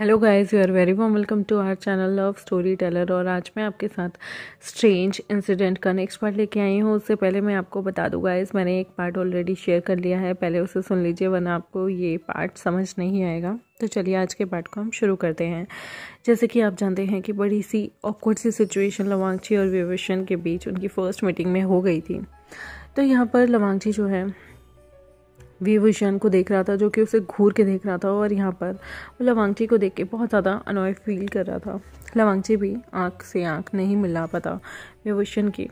hello guys you are very warm welcome to our channel love story teller और आज मैं आपके साथ स्ट्रेंज इंसिडेंट का नेक्स्ट पार्ट लेके आई हूँ उससे पहले मैं आपको बता दूँ गाइस मैंने एक पार्ट ऑलरेडी शेयर कर लिया है पहले उसे सुन लीजिए वरना आपको ये पार्ट समझ नहीं आएगा तो चलिए आज के पार्ट को हम शुरू करते हैं जैसे कि आप जानते हैं कि बड़ी सी ऑकवर्ड सी सिचुएशन लवांगची और विभिषण के बीच उनकी फ़र्स्ट मीटिंग में हो गई थी तो यहाँ पर लवांगची जो है विभूषण को देख रहा था जो कि उसे घूर के देख रहा था और यहाँ पर वो लवांगची को देख के बहुत ज़्यादा अनॉय फील कर रहा था लवांगची भी आँख से आँख नहीं मिला पाता विभूषण की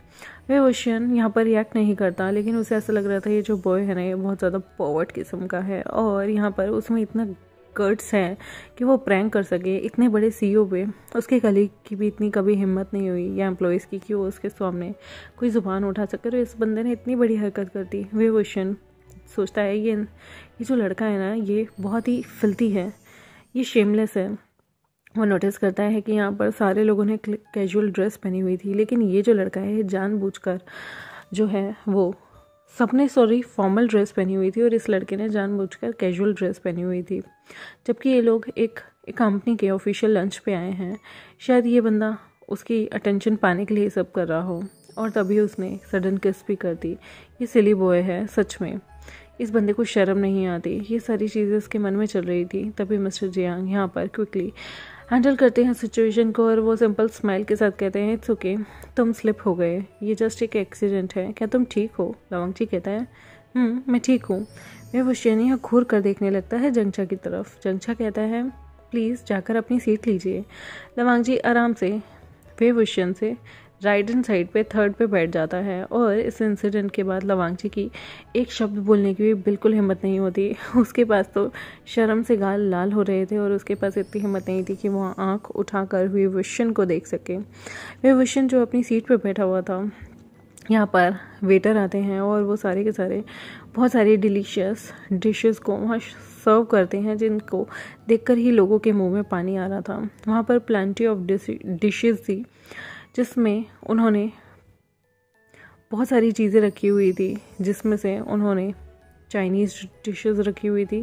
विभूषण यहाँ पर रिएक्ट नहीं करता लेकिन उसे ऐसा लग रहा था ये जो बॉय है ना ये बहुत ज़्यादा पॉवर्ट किस्म का है और यहाँ पर उसमें इतना कर्ट्स हैं कि वो प्रैंक कर सके इतने बड़े सी ओ e पे उसके कलीग की भी इतनी कभी हिम्मत नहीं हुई या एम्प्लॉयज़ की कि वो उसके सामने कोई ज़ुबान उठा सके और इस बंदे ने इतनी बड़ी हरकत कर दी विभूषण सोचता है ये ये जो लड़का है ना ये बहुत ही फिलती है ये शेमलेस है वो नोटिस करता है कि यहाँ पर सारे लोगों ने कैजुअल ड्रेस पहनी हुई थी लेकिन ये जो लड़का है जानबूझकर जो है वो सबने सॉरी फॉर्मल ड्रेस पहनी हुई थी और इस लड़के ने जानबूझकर कैजुअल ड्रेस पहनी हुई थी जबकि ये लोग एक एक कंपनी के ऑफिशियल लंच पे आए हैं शायद ये बंदा उसकी अटेंशन पाने के लिए सब कर रहा हो और तभी उसने सडन किस भी कर दी ये सिली बॉय है सच में इस बंदे को शर्म नहीं आती ये सारी चीज़ें उसके मन में चल रही थी तभी मिस्टर जियांग यहाँ पर क्विकली हैंडल करते हैं सिचुएशन को और वो सिंपल स्माइल के साथ कहते हैं इट्स ओके तुम स्लिप हो गए ये जस्ट एक एक्सीडेंट है क्या तुम ठीक हो लवंग जी कहता है हम्म, मैं ठीक हूँ मैं वशियन यहाँ घूर कर देखने लगता है जंगछा की तरफ जंगछा कहता है प्लीज़ जाकर अपनी सीट लीजिए लवांग जी आराम से वे वशियन से राइट हैंड साइड पे थर्ड पे बैठ जाता है और इस इंसिडेंट के बाद लवांगची की एक शब्द बोलने की भी बिल्कुल हिम्मत नहीं होती उसके पास तो शर्म से गाल लाल हो रहे थे और उसके पास इतनी हिम्मत नहीं थी कि वह आँख उठाकर हुए विशन को देख सके वे विशन जो अपनी सीट पर बैठा हुआ था यहाँ पर वेटर आते हैं और वो सारे के सारे बहुत सारी डिलीशियस डिशेस को वहाँ सर्व करते हैं जिनको देखकर ही लोगों के मुंह में पानी आ रहा था वहाँ पर प्लान्टी ऑफ डिशेस थी जिसमें उन्होंने बहुत सारी चीज़ें रखी हुई थी जिसमें से उन्होंने चाइनीज़ डिशेस रखी हुई थी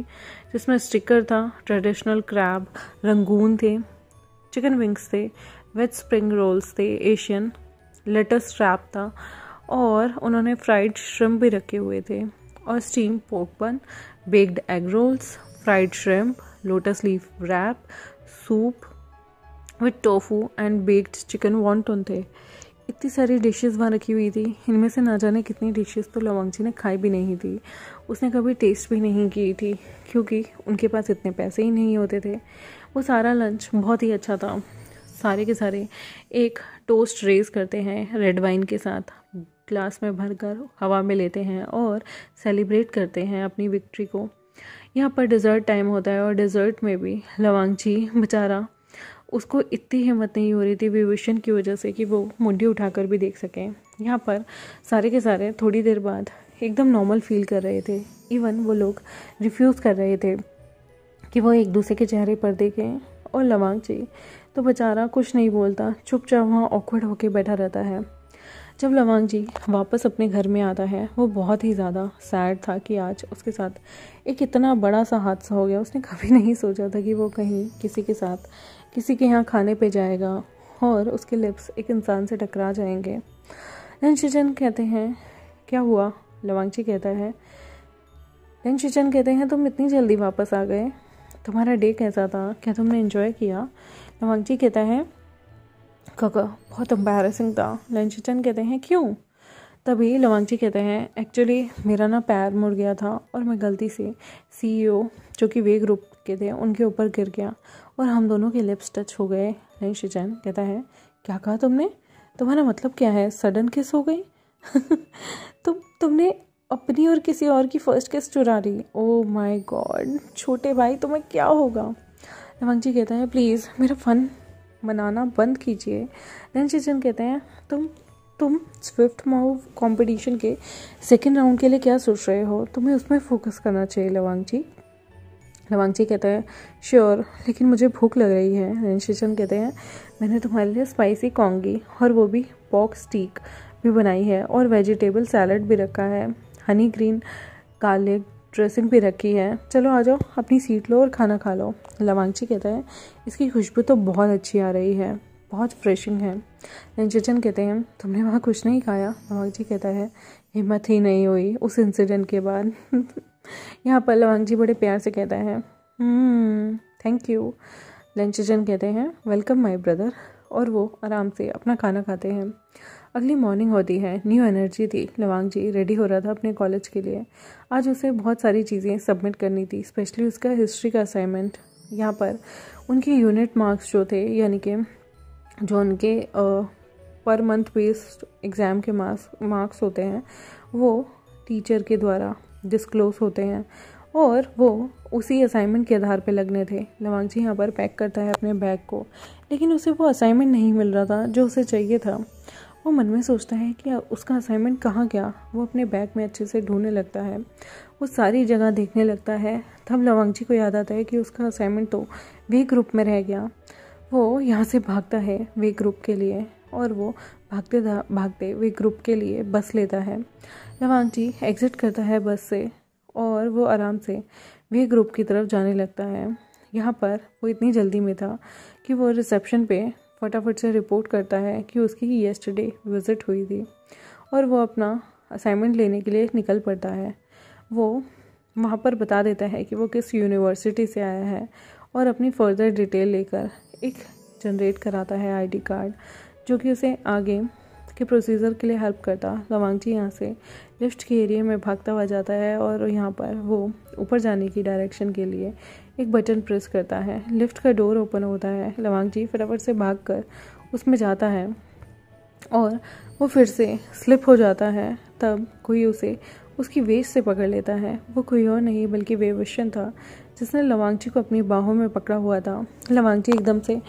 जिसमें स्टिकर था ट्रेडिशनल क्रैब रंगून थे चिकन विंग्स थे वेज स्प्रिंग रोल्स थे एशियन लेटस रैप था और उन्होंने फ्राइड श्रिम्प भी रखे हुए थे और steam pork bun baked egg rolls fried shrimp lotus leaf wrap soup with tofu and baked chicken wonton थे इतनी सारी डिशेस वहाँ रखी हुई थी इनमें से ना जाने कितनी डिशेस तो लवंग जी ने खाई भी नहीं थी उसने कभी टेस्ट भी नहीं की थी क्योंकि उनके पास इतने पैसे ही नहीं होते थे वो सारा लंच बहुत ही अच्छा था सारे के सारे एक टोस्ट रेस करते हैं रेड वाइन के साथ ग्लास में भरकर हवा में लेते हैं और सेलिब्रेट करते हैं अपनी विक्ट्री को यहाँ पर डिज़र्ट टाइम होता है और डिज़र्ट में भी लवांग जी बेचारा उसको इतनी हिम्मत नहीं हो रही थी विभीषण की वजह से कि वो मुंडी उठाकर भी देख सकें यहाँ पर सारे के सारे थोड़ी देर बाद एकदम नॉर्मल फील कर रहे थे इवन वो लोग रिफ्यूज़ कर रहे थे कि वो एक दूसरे के चेहरे पर देखें और लवांग जी तो बेचारा कुछ नहीं बोलता चुपचाप वहाँ ऑकवर्ड होके बैठा रहता है जब लवांग जी वापस अपने घर में आता है वो बहुत ही ज़्यादा सैड था कि आज उसके साथ एक इतना बड़ा सा हादसा हो गया उसने कभी नहीं सोचा था कि वो कहीं किसी के साथ किसी के यहाँ खाने पे जाएगा और उसके लिप्स एक इंसान से टकरा जाएंगे नंशिचन कहते हैं क्या हुआ लवांगची कहता है नंशिचन कहते हैं तुम इतनी जल्दी वापस आ गए तुम्हारा डे कैसा था क्या तुमने इन्जॉय किया लवांगची कहता है काका बहुत एम्बेरसिंग था लंशिचन कहते हैं क्यों तभी लवांगची कहते हैं एक्चुअली मेरा ना पैर मुड़ गया था और मैं गलती से सीईओ e जो कि वे ग्रुप के थे उनके ऊपर गिर गया और हम दोनों के लिप्स टच हो गए नहीं शिजैन कहता है क्या कहा तुमने तुम्हारा मतलब क्या है सडन किस हो गई तुम तुमने अपनी और किसी और की फर्स्ट किस चुरा ली ओ माय गॉड छोटे भाई तुम्हें क्या होगा नमंग जी कहता है प्लीज़ मेरा फ़न मनाना बंद कीजिए नैन शिजन कहते हैं तुम तुम स्विफ्ट मूव कंपटीशन के सेकंड राउंड के लिए क्या सोच रहे हो तुम्हें उसमें फोकस करना चाहिए लवांग जी जी कहते हैं श्योर लेकिन मुझे भूख लग रही है रेनशिचन कहते हैं मैंने तुम्हारे लिए स्पाइसी कॉन्गी और वो भी पॉक स्टीक भी बनाई है और वेजिटेबल सैलड भी रखा है हनी ग्रीन गार्लिक ड्रेसिंग भी रखी है चलो आ जाओ अपनी सीट लो और खाना खा लो लवांगची कहते हैं इसकी खुशबू तो बहुत अच्छी आ रही है बहुत फ्रेशिंग है रेनशिचन कहते हैं तुमने वहाँ कुछ नहीं खाया लवांगची कहता है हिम्मत ही नहीं हुई उस इंसिडेंट के बाद यहाँ पर लवांग जी बड़े प्यार से कहते हैं थैंक हम्म, यू लंचजन कहते हैं वेलकम माय ब्रदर और वो आराम से अपना खाना खाते हैं अगली मॉर्निंग होती है न्यू एनर्जी थी लवांग जी रेडी हो रहा था अपने कॉलेज के लिए आज उसे बहुत सारी चीज़ें सबमिट करनी थी स्पेशली उसका हिस्ट्री का असाइनमेंट यहाँ पर उनके यूनिट मार्क्स जो थे यानी कि जो उनके पर मंथ बेस्ड एग्ज़ाम के मार्क्स मार्क्स होते हैं वो टीचर के द्वारा डिस्क्लोज़ होते हैं और वो उसी असाइनमेंट के आधार पर लगने थे लवांगजी यहाँ पर पैक करता है अपने बैग को लेकिन उसे वो असाइनमेंट नहीं मिल रहा था जो उसे चाहिए था वो मन में सोचता है कि उसका असाइनमेंट कहाँ गया वो अपने बैग में अच्छे से ढूंढने लगता है वो सारी जगह देखने लगता है तब जी को याद आता है कि उसका असाइनमेंट तो वे ग्रुप में रह गया वो यहाँ से भागता है वे ग्रुप के लिए और वो भागते भागते वे ग्रुप के लिए बस लेता है जी एग्जिट करता है बस से और वो आराम से वे ग्रुप की तरफ जाने लगता है यहाँ पर वो इतनी जल्दी में था कि वो रिसेप्शन पे फटाफट से रिपोर्ट करता है कि उसकी येस्टरडे विज़िट हुई थी और वो अपना असाइनमेंट लेने के लिए निकल पड़ता है वो वहाँ पर बता देता है कि वो किस यूनिवर्सिटी से आया है और अपनी फर्दर डिटेल लेकर एक जनरेट कराता है आईडी कार्ड जो कि उसे आगे के प्रोसीजर के लिए हेल्प करता लवांगजी यहाँ से लिफ्ट के एरिए में भागता हुआ जाता है और यहाँ पर वो ऊपर जाने की डायरेक्शन के लिए एक बटन प्रेस करता है लिफ्ट का डोर ओपन होता है लवांगजी फटाफट से भाग कर उसमें जाता है और वो फिर से स्लिप हो जाता है तब कोई उसे उसकी वेस्ट से पकड़ लेता है वो कोई और नहीं बल्कि वेवशन था जिसने लवांगजी को अपनी बाहों में पकड़ा हुआ था लवांगजी एकदम से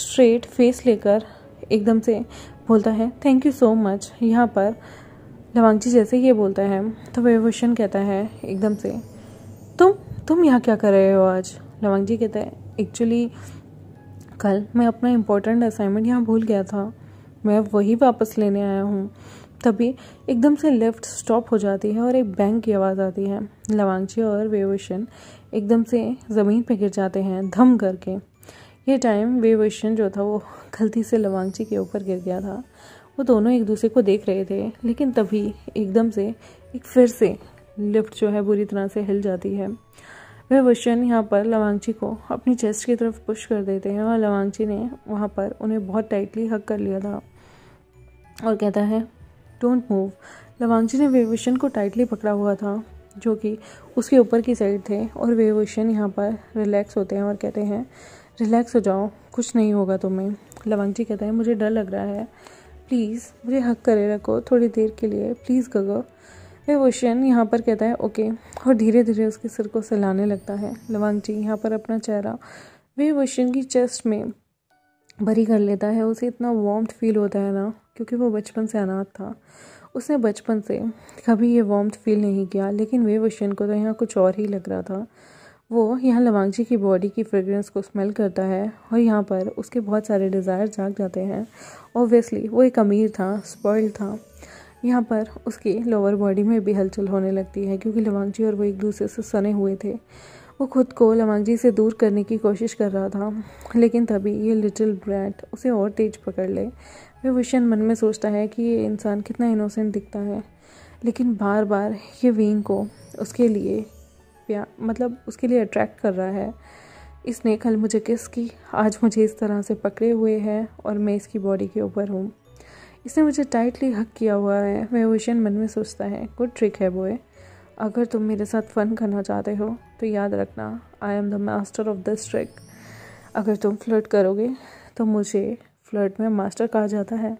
स्ट्रेट फेस लेकर एकदम से बोलता है थैंक यू सो मच यहाँ पर लवांगची जैसे ये बोलता है तो वेवोशन कहता है एकदम से तुम तुम यहाँ क्या कर रहे हो आज लवांगजी कहता है एक्चुअली कल मैं अपना इम्पोर्टेंट असाइनमेंट यहाँ भूल गया था मैं वही वापस लेने आया हूँ तभी एकदम से लिफ्ट स्टॉप हो जाती है और एक बैंक की आवाज़ आती है लवांगजी और वेवशन एकदम से ज़मीन पर गिर जाते हैं धम करके ये टाइम वे जो था वो गलती से लवांगची के ऊपर गिर गया था वो दोनों एक दूसरे को देख रहे थे लेकिन तभी एकदम से एक फिर से लिफ्ट जो है बुरी तरह से हिल जाती है वह वशन यहाँ पर लवांगची को अपनी चेस्ट की तरफ पुश कर देते हैं और लवांगची ने वहाँ पर उन्हें बहुत टाइटली हक कर लिया था और कहता है डोंट मूव लवांगची ने वेवेशन को टाइटली पकड़ा हुआ था जो कि उसके ऊपर की साइड थे और वेवशन यहाँ पर रिलैक्स होते हैं और कहते हैं रिलैक्स हो जाओ कुछ नहीं होगा तुम्हें लवंग जी कहता है मुझे डर लग रहा है प्लीज़ मुझे हक करे रखो थोड़ी देर के लिए प्लीज़ गगो वह ओशन यहाँ पर कहता है ओके और धीरे धीरे उसके सिर को सहलाने लगता है लवंग जी यहाँ पर अपना चेहरा वे ओशन की चेस्ट में भरी कर लेता है उसे इतना वार्म फील होता है ना क्योंकि वो बचपन से अनाथ था उसने बचपन से कभी ये वार्म फील नहीं किया लेकिन वे ओशन को तो यहाँ कुछ और ही लग रहा था वो यहाँ लवांगजी जी की बॉडी की फ्रेगरेंस को स्मेल करता है और यहाँ पर उसके बहुत सारे डिज़ायर जाग जाते हैं ओबियसली वो एक अमीर था स्पॉइल था यहाँ पर उसकी लोअर बॉडी में भी हलचल होने लगती है क्योंकि लवांग जी और वो एक दूसरे से सने हुए थे वो खुद को लवांगजी जी से दूर करने की कोशिश कर रहा था लेकिन तभी ये लिटिल ब्रैट उसे और तेज पकड़ ले वे विशन मन में सोचता है कि ये इंसान कितना इनोसेंट दिखता है लेकिन बार बार ये वीन को उसके लिए प्या मतलब उसके लिए अट्रैक्ट कर रहा है इसने कल मुझे किस की आज मुझे इस तरह से पकड़े हुए है और मैं इसकी बॉडी के ऊपर हूँ इसने मुझे टाइटली हक किया हुआ है वह ओशन मन में सोचता है गुड ट्रिक है बोए अगर तुम मेरे साथ फ़न करना चाहते हो तो याद रखना I am the master of this trick अगर तुम फ्लर्ट करोगे तो मुझे फ्लर्ट में मास्टर कहा जाता है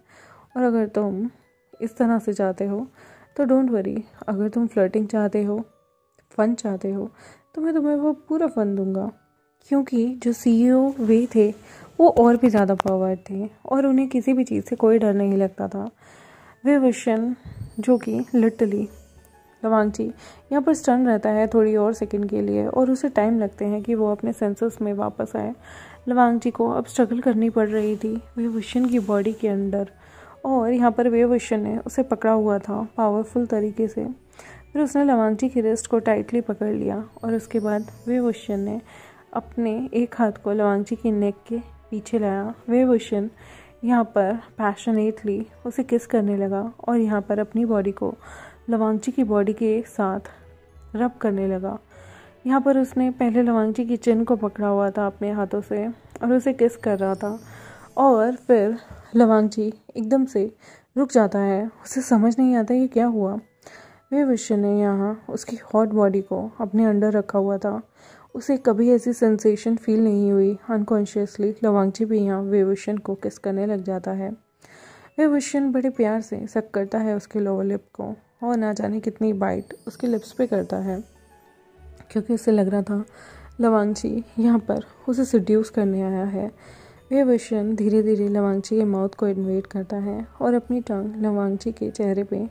और अगर तुम इस तरह से तो चाहते हो तो डोंट वरी अगर तुम फ्लर्टिंग चाहते हो फ़न चाहते हो तो मैं तुम्हें वो पूरा फ़न दूंगा क्योंकि जो ई e वे थे वो और भी ज़्यादा पावर थे और उन्हें किसी भी चीज़ से कोई डर नहीं लगता था वे विशन जो कि लिटली जी यहाँ पर स्टन रहता है थोड़ी और सेकंड के लिए और उसे टाइम लगते हैं कि वो अपने सेंसेस में वापस आए जी को अब स्ट्रगल करनी पड़ रही थी वे विशन की बॉडी के अंदर और यहाँ पर वे विशन ने उसे पकड़ा हुआ था पावरफुल तरीके से फिर उसने लवांग जी की रिस्ट को टाइटली पकड़ लिया और उसके बाद वे वुशन ने अपने एक हाथ को लवांग जी के नेक के पीछे लाया वे वुशन यहाँ पर पैशनेटली उसे किस करने लगा और यहाँ पर अपनी बॉडी को लवांग जी की बॉडी के साथ रब करने लगा यहाँ पर उसने पहले लवांग जी की चिन को पकड़ा हुआ था अपने हाथों से और उसे किस कर रहा था और फिर लवांग जी एकदम से रुक जाता है उसे समझ नहीं आता ये क्या हुआ वे विश्व ने यहाँ उसकी हॉट बॉडी को अपने अंडर रखा हुआ था उसे कभी ऐसी सेंसेशन फील नहीं हुई अनकॉन्शियसली लवांगची भी यहाँ वेवुशन को किस करने लग जाता है वेवुशन बड़े प्यार से सक करता है उसके लोअर लिप को और ना जाने कितनी बाइट उसके लिप्स पे करता है क्योंकि उसे लग रहा था लवांगची यहाँ पर उसे सड्यूस करने आया है वह धीरे धीरे लवांगची के माउथ को इन्वेट करता है और अपनी टंग लवांगची के चेहरे पर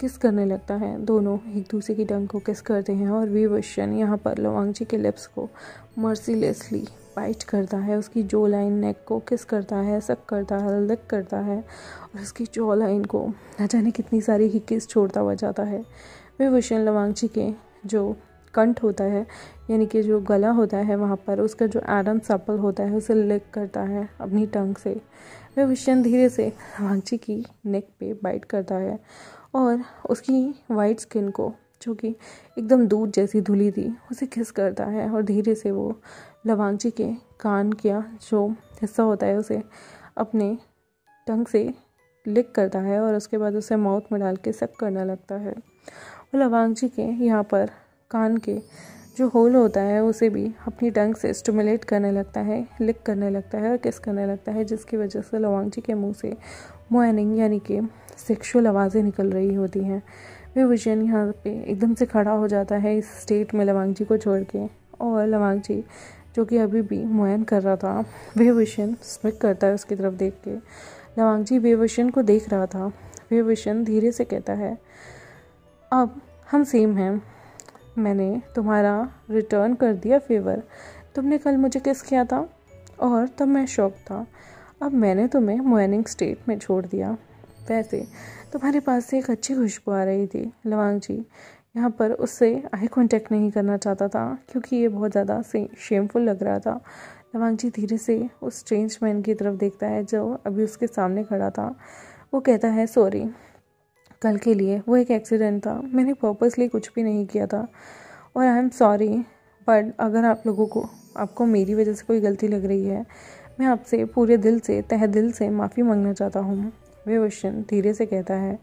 किस करने लगता है दोनों एक दूसरे की डंग को किस करते हैं और विवशन यहाँ पर जी के लिप्स को मर्सीलेसली बाइट करता है उसकी जो लाइन नेक को किस करता है सब करता है लक करता है और उसकी जो लाइन को न जाने कितनी सारी ही किस छोड़ता हुआ जाता है लवांग जी के जो कंठ होता है यानी कि जो गला होता है वहाँ पर उसका जो एडम सप्पल होता है उसे लिक करता है अपनी टंग से वह धीरे से रांची की नेक पे बाइट करता है और उसकी वाइट स्किन को जो कि एकदम दूध जैसी धुली थी उसे किस करता है और धीरे से वो लवांगची के कान का जो हिस्सा होता है उसे अपने टंग से लिक करता है और उसके बाद उसे माउथ में डाल के सक करने लगता है और लवांगची के यहाँ पर कान के जो होल होता है उसे भी अपनी टंग से स्टमुलेट करने लगता है लिक करने लगता है और किस करने लगता है जिसकी वजह से लवांगजी के मुंह से मोनिंग यानी कि सेक्शुअल आवाज़ें निकल रही होती हैं वे विजन यहाँ पे एकदम से खड़ा हो जाता है इस स्टेट में लवांगजी को छोड़ के और लवांगजी जो कि अभी भी मोयन कर रहा था वे विशन स्मिक करता है उसकी तरफ देख के लवांगजी जी वे विशन को देख रहा था वे विशन धीरे से कहता है अब हम सेम हैं मैंने तुम्हारा रिटर्न कर दिया फेवर तुमने कल मुझे किस किया था और तब मैं शौक था अब मैंने तुम्हें मॉर्निंग स्टेट में छोड़ दिया वैसे तुम्हारे पास से एक अच्छी खुशबू आ रही थी लवांग जी यहाँ पर उससे आई कॉन्टेक्ट नहीं करना चाहता था क्योंकि ये बहुत ज़्यादा से शेमफुल लग रहा था लवांग जी धीरे से उस स्ट्रेंज मैन की तरफ देखता है जो अभी उसके सामने खड़ा था वो कहता है सॉरी कल के लिए वो एक एक्सीडेंट था मैंने पर्पसली कुछ भी नहीं किया था और आई एम सॉरी बट अगर आप लोगों को आपको मेरी वजह से कोई गलती लग रही है मैं आपसे पूरे दिल से तह दिल से माफ़ी मांगना चाहता हूँ विवशन धीरे से कहता है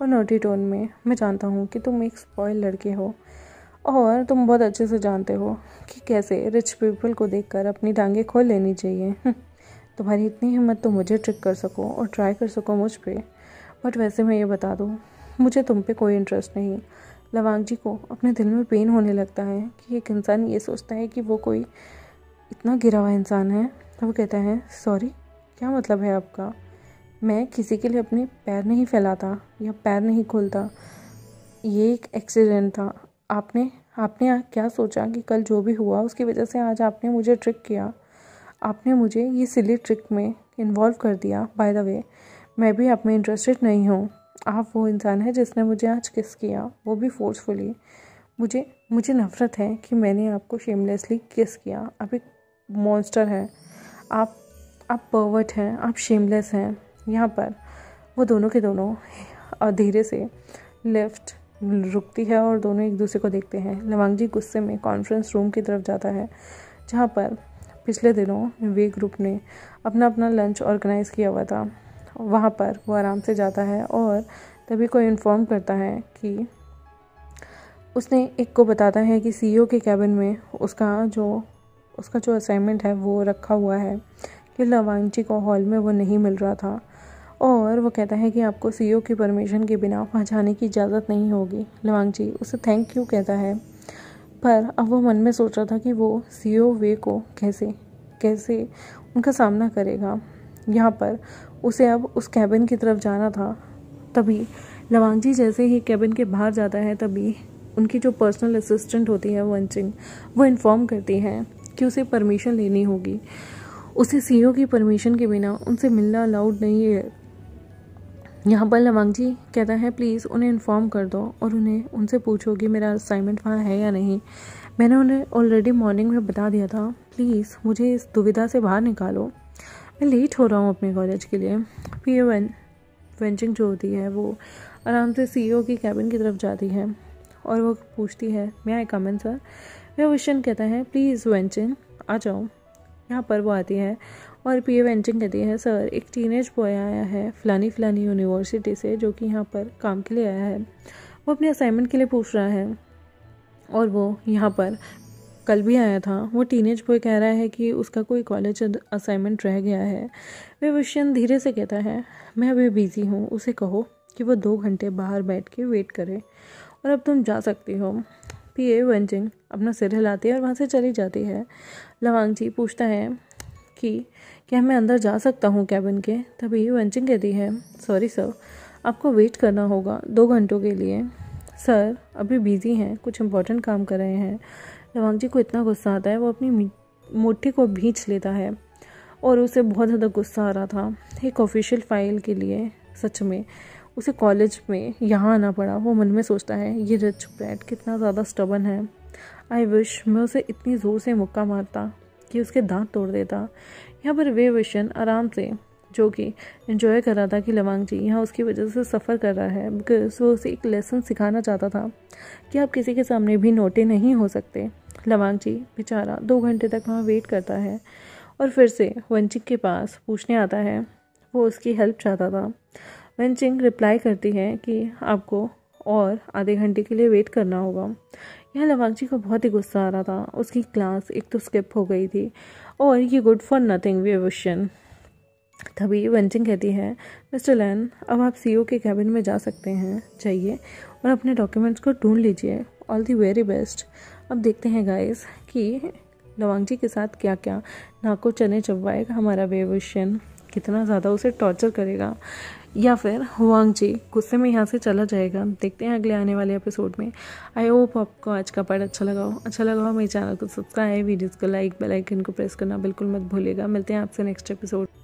और नोटी टोन में मैं जानता हूँ कि तुम एक स्पॉयल लड़के हो और तुम बहुत अच्छे से जानते हो कि कैसे रिच पीपल को देखकर अपनी टांगें खोल लेनी चाहिए तुम्हारी इतनी हिम्मत तो मुझे ट्रिक कर सको और ट्राई कर सको मुझ पर बट वैसे मैं ये बता दूँ मुझे तुम पे कोई इंटरेस्ट नहीं लवांग जी को अपने दिल में पेन होने लगता है कि एक इंसान ये सोचता है कि वो कोई इतना गिरा हुआ इंसान है तो वो कहता है सॉरी क्या मतलब है आपका मैं किसी के लिए अपने पैर नहीं फैलाता या पैर नहीं खोलता ये एक एक्सीडेंट था आपने आपने क्या सोचा कि कल जो भी हुआ उसकी वजह से आज आपने मुझे ट्रिक किया आपने मुझे ये सिली ट्रिक में इन्वॉल्व कर दिया बाय द वे मैं भी आप में इंटरेस्टेड नहीं हूँ आप वो इंसान है जिसने मुझे आज किस किया वो भी फोर्सफुली मुझे मुझे नफ़रत है कि मैंने आपको शेमलेसली किस किया आप एक मॉन्स्टर हैं आप आप पर्वट हैं आप शेमलेस हैं यहाँ पर वो दोनों के दोनों धीरे से लेफ्ट रुकती है और दोनों एक दूसरे को देखते हैं लवांग जी गुस्से में कॉन्फ्रेंस रूम की तरफ जाता है जहाँ पर पिछले दिनों वे ग्रुप ने अपना अपना लंच ऑर्गेनाइज़ किया हुआ था वहाँ पर वो आराम से जाता है और तभी कोई इन्फॉर्म करता है कि उसने एक को बताता है कि सीईओ e के कैबिन में उसका जो उसका जो असाइनमेंट है वो रखा हुआ है कि लवानची को हॉल में वो नहीं मिल रहा था और वो कहता है कि आपको सीईओ e की परमिशन के बिना वहाँ जाने की इजाज़त नहीं होगी लवानची उसे थैंक यू कहता है पर अब वो मन में सोच रहा था कि वो सी e वे को कैसे कैसे उनका सामना करेगा यहाँ पर उसे अब उस कैबिन की तरफ जाना था तभी जी जैसे ही कैबिन के बाहर जाता है तभी उनकी जो पर्सनल असिस्टेंट होती है वन सिंह वो इन्फॉर्म करती है कि उसे परमिशन लेनी होगी उसे सीईओ e की परमिशन के बिना उनसे मिलना अलाउड नहीं है यहाँ पर लवांग जी कहता है प्लीज़ उन्हें इन्फॉर्म कर दो और उन्हें उनसे पूछो कि मेरा असाइनमेंट वहाँ है या नहीं मैंने उन्हें ऑलरेडी मॉर्निंग में बता दिया था प्लीज़ मुझे इस दुविधा से बाहर निकालो मैं लेट हो रहा हूँ अपने कॉलेज के लिए पी ए वन वेंचिंग जो होती है वो आराम से सी e की कैबिन की तरफ जाती है और वो पूछती है मैं आई कमन सर मेरा विशन कहता है प्लीज़ वेंचिंग आ जाओ यहाँ पर वो आती है और पी ए वेंचिंग कहती है सर एक टीनेज बॉय आया है फलानी फलानी यूनिवर्सिटी से जो कि यहाँ पर काम के लिए आया है वो अपने असाइनमेंट के लिए पूछ रहा है और वो यहाँ पर कल भी आया था वो टीनेज बॉय कह रहा है कि उसका कोई कॉलेज असाइनमेंट रह गया है वे विषयन धीरे से कहता है मैं अभी बिज़ी हूँ उसे कहो कि वो दो घंटे बाहर बैठ के वेट करे और अब तुम जा सकती हो पी ए वेंजिंग अपना सिर हिलाती है और वहाँ से चली जाती है लवांग जी पूछता है कि क्या मैं अंदर जा सकता हूँ कैबिन के तभी वंचिंग कहती है सॉरी सर आपको वेट करना होगा दो घंटों के लिए सर अभी बिज़ी हैं कुछ इंपॉर्टेंट काम कर रहे हैं रवांग जी को इतना गुस्सा आता है वो अपनी मुट्ठी को भींच लेता है और उसे बहुत ज़्यादा गुस्सा आ रहा था एक ऑफिशियल फाइल के लिए सच में उसे कॉलेज में यहाँ आना पड़ा वो मन में सोचता है ये रच ब्रैड कितना ज़्यादा स्टबन है आई विश मैं उसे इतनी ज़ोर से मुक्का मारता कि उसके दांत तोड़ देता यहाँ पर वे विशन आराम से जो कि इन्जॉय कर रहा था कि लवांग जी यहाँ उसकी वजह से सफ़र कर रहा है बिकॉज वो उसे एक लेसन सिखाना चाहता था कि आप किसी के सामने भी नोटे नहीं हो सकते लवांग जी बेचारा दो घंटे तक वहाँ वेट करता है और फिर से वंचिंग के पास पूछने आता है वो उसकी हेल्प चाहता था वंचिंग रिप्लाई करती है कि आपको और आधे घंटे के लिए वेट करना होगा यह लवांग जी को बहुत ही गुस्सा आ रहा था उसकी क्लास एक तो स्किप हो गई थी और ये गुड फॉर नथिंग व्यवशन तभी वंचिंग कहती है मिस्टर लैन अब आप सीईओ e के कैबिन में जा सकते हैं चाहिए और अपने डॉक्यूमेंट्स को ढूंढ लीजिए ऑल दी वेरी बेस्ट अब देखते हैं गाइस कि लवांग जी के साथ क्या क्या नाको चने चबवाएगा हमारा वेवशन कितना ज़्यादा उसे टॉर्चर करेगा या फिर हुआंग जी गुस्से में यहाँ से चला जाएगा देखते हैं अगले आने वाले एपिसोड में आई होप आपको आज का पार्ट अच्छा लगा हो अच्छा लगा हो मेरे चैनल को सब्सक्राइब वीडियोज़ को लाइक बेल आइकन को प्रेस करना बिल्कुल मत भूलिएगा मिलते हैं आपसे नेक्स्ट एपिसोड